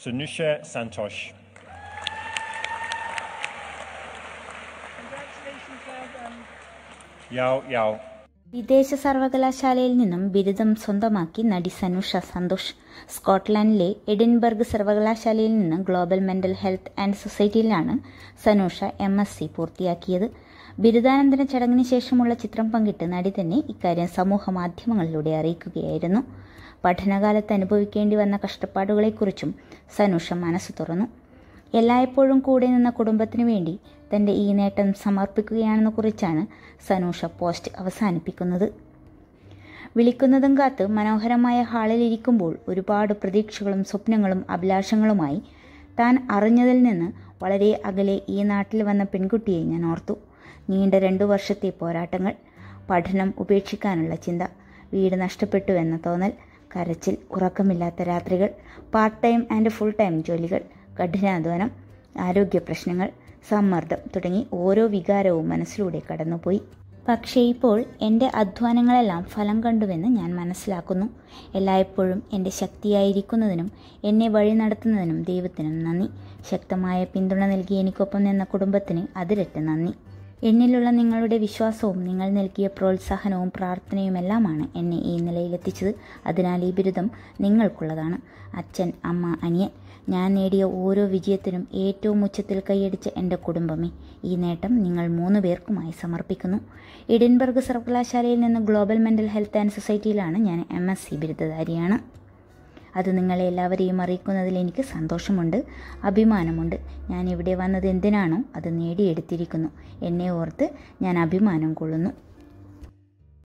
Sunusha Santosh. Congratulations, um, Yao Yao. വിദേശ സർവകലാശാലയിൽ നിന്നും ബിരുദം സ്വന്തമാക്കി നടി സനുഷ സന്തോഷ് സ്കോട്ട്ലാൻഡിലെ എഡിൻബർഗ് സർവകലാശാലയിൽ നിന്ന് ഗ്ലോബൽ മെന്റൽ ഹെൽത്ത് ആൻഡ് സൊസൈറ്റിയിലാണ് സനുഷ എം എസ് സി പൂർത്തിയാക്കിയത് ബിരുദാനന്തര ചടങ്ങിന് ശേഷമുള്ള ചിത്രം പങ്കിട്ട് നടി തന്നെ ഇക്കാര്യം സമൂഹ മാധ്യമങ്ങളിലൂടെ അറിയിക്കുകയായിരുന്നു പഠനകാലത്ത് അനുഭവിക്കേണ്ടി വന്ന കഷ്ടപ്പാടുകളെക്കുറിച്ചും സനുഷ മനസ്സ് തുറന്നു എല്ലായ്പ്പോഴും കൂടെ നിന്ന കുടുംബത്തിനു വേണ്ടി തൻ്റെ ഈ നേട്ടം സമർപ്പിക്കുകയാണെന്ന് കുറിച്ചാണ് സനൂഷ പോസ്റ്റ് അവസാനിപ്പിക്കുന്നത് വിളിക്കുന്നതും കാത്ത് മനോഹരമായ ഹാളിൽ ഇരിക്കുമ്പോൾ ഒരുപാട് പ്രതീക്ഷകളും സ്വപ്നങ്ങളും അഭിലാഷങ്ങളുമായി താൻ അറിഞ്ഞതിൽ നിന്ന് വളരെ അകലെ ഈ നാട്ടിൽ വന്ന പെൺകുട്ടിയെ ഞാൻ ഓർത്തു നീണ്ട രണ്ടു വർഷത്തെ പോരാട്ടങ്ങൾ പഠനം ഉപേക്ഷിക്കാനുള്ള ചിന്ത വീട് നഷ്ടപ്പെട്ടു എന്ന തോന്നൽ കരച്ചിൽ ഉറക്കമില്ലാത്ത രാത്രികൾ part time and full time ജോലികൾ കഠിനാധ്വാനം ആരോഗ്യ പ്രശ്നങ്ങൾ സമ്മർദ്ദം തുടങ്ങി ഓരോ വികാരവും മനസ്സിലൂടെ കടന്നുപോയി പക്ഷേ ഇപ്പോൾ എൻ്റെ അധ്വാനങ്ങളെല്ലാം ഫലം കണ്ടുവെന്ന് ഞാൻ മനസ്സിലാക്കുന്നു എല്ലായ്പ്പോഴും എൻ്റെ ശക്തിയായിരിക്കുന്നതിനും എന്നെ വഴി നടത്തുന്നതിനും ദൈവത്തിനും നന്ദി ശക്തമായ പിന്തുണ നൽകി എനിക്കൊപ്പം നിന്ന കുടുംബത്തിന് അതിരറ്റ നന്ദി എന്നിലുള്ള നിങ്ങളുടെ വിശ്വാസവും നിങ്ങൾ നൽകിയ പ്രോത്സാഹനവും പ്രാർത്ഥനയുമെല്ലാമാണ് എന്നെ ഈ നിലയിലെത്തിച്ചത് അതിനാൽ ഈ ബിരുദം നിങ്ങൾക്കുള്ളതാണ് അച്ഛൻ അമ്മ അനിയൻ ഞാൻ നേടിയ ഓരോ വിജയത്തിനും ഏറ്റവും ഉച്ചത്തിൽ കൈയടിച്ച എൻ്റെ കുടുംബമേ ഈ നേട്ടം നിങ്ങൾ മൂന്ന് പേർക്കുമായി സമർപ്പിക്കുന്നു എഡിൻബർഗ് സർവകലാശാലയിൽ നിന്ന് ഗ്ലോബൽ മെൻ്റൽ ഹെൽത്ത് ആൻഡ് സൊസൈറ്റിയിലാണ് ഞാൻ എം എസ് സി ബിരുദധാരിയാണ് അത് നിങ്ങളെ എല്ലാവരെയും അറിയിക്കുന്നതിൽ എനിക്ക് സന്തോഷമുണ്ട് അഭിമാനമുണ്ട് ഞാൻ ഇവിടെ വന്നത് എന്തിനാണോ അത് നേടിയെടുത്തിരിക്കുന്നു എന്നെ ഓർത്ത് ഞാൻ അഭിമാനം കൊള്ളുന്നു